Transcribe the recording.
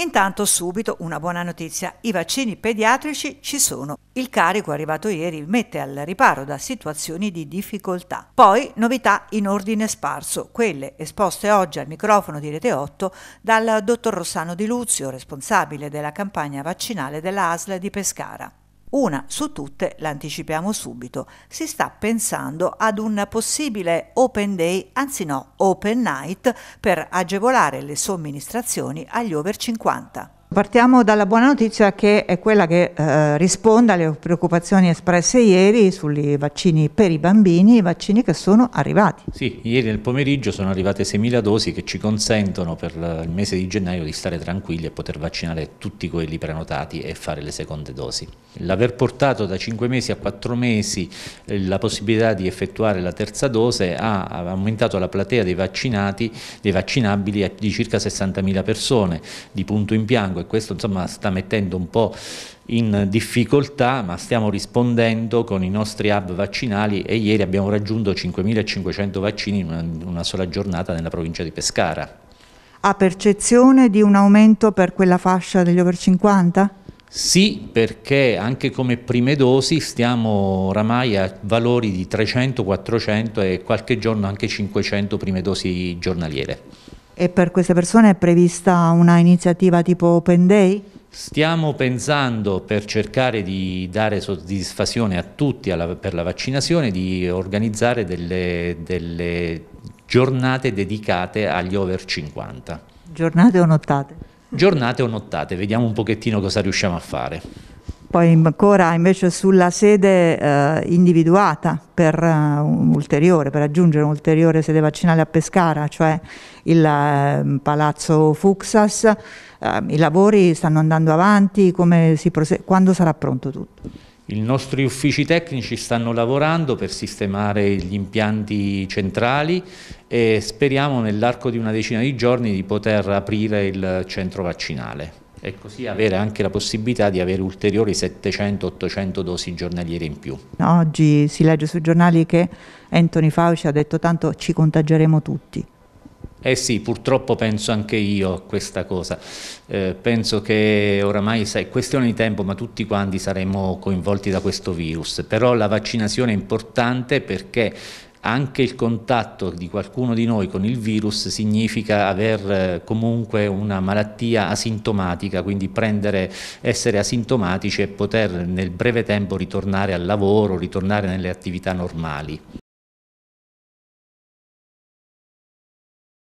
Intanto subito una buona notizia, i vaccini pediatrici ci sono. Il carico arrivato ieri mette al riparo da situazioni di difficoltà. Poi novità in ordine sparso, quelle esposte oggi al microfono di Rete 8 dal dottor Rossano Di Luzio, responsabile della campagna vaccinale della ASL di Pescara. Una su tutte, l'anticipiamo subito, si sta pensando ad un possibile open day, anzi no, open night, per agevolare le somministrazioni agli over 50. Partiamo dalla buona notizia che è quella che eh, risponde alle preoccupazioni espresse ieri sui vaccini per i bambini, i vaccini che sono arrivati. Sì, ieri nel pomeriggio sono arrivate 6.000 dosi che ci consentono per il mese di gennaio di stare tranquilli e poter vaccinare tutti quelli prenotati e fare le seconde dosi. L'aver portato da 5 mesi a 4 mesi eh, la possibilità di effettuare la terza dose ha aumentato la platea dei vaccinati, dei vaccinabili di circa 60.000 persone, di punto in bianco e questo insomma, sta mettendo un po' in difficoltà, ma stiamo rispondendo con i nostri hub vaccinali e ieri abbiamo raggiunto 5.500 vaccini in una, una sola giornata nella provincia di Pescara. Ha percezione di un aumento per quella fascia degli over 50? Sì, perché anche come prime dosi stiamo oramai a valori di 300, 400 e qualche giorno anche 500 prime dosi giornaliere. E per queste persone è prevista una iniziativa tipo Open Day? Stiamo pensando per cercare di dare soddisfazione a tutti alla, per la vaccinazione di organizzare delle, delle giornate dedicate agli over 50. Giornate o nottate? Giornate o nottate, vediamo un pochettino cosa riusciamo a fare. Poi ancora invece sulla sede eh, individuata per, uh, per aggiungere un'ulteriore sede vaccinale a Pescara, cioè il eh, Palazzo Fuxas, eh, i lavori stanno andando avanti, quando sarà pronto tutto? I nostri uffici tecnici stanno lavorando per sistemare gli impianti centrali e speriamo nell'arco di una decina di giorni di poter aprire il centro vaccinale e così avere anche la possibilità di avere ulteriori 700-800 dosi giornaliere in più. Oggi si legge sui giornali che Anthony Fauci ha detto tanto ci contageremo tutti. Eh sì, purtroppo penso anche io a questa cosa. Eh, penso che oramai è questione di tempo, ma tutti quanti saremo coinvolti da questo virus. Però la vaccinazione è importante perché anche il contatto di qualcuno di noi con il virus significa aver eh, comunque una malattia asintomatica, quindi prendere, essere asintomatici e poter nel breve tempo ritornare al lavoro, ritornare nelle attività normali.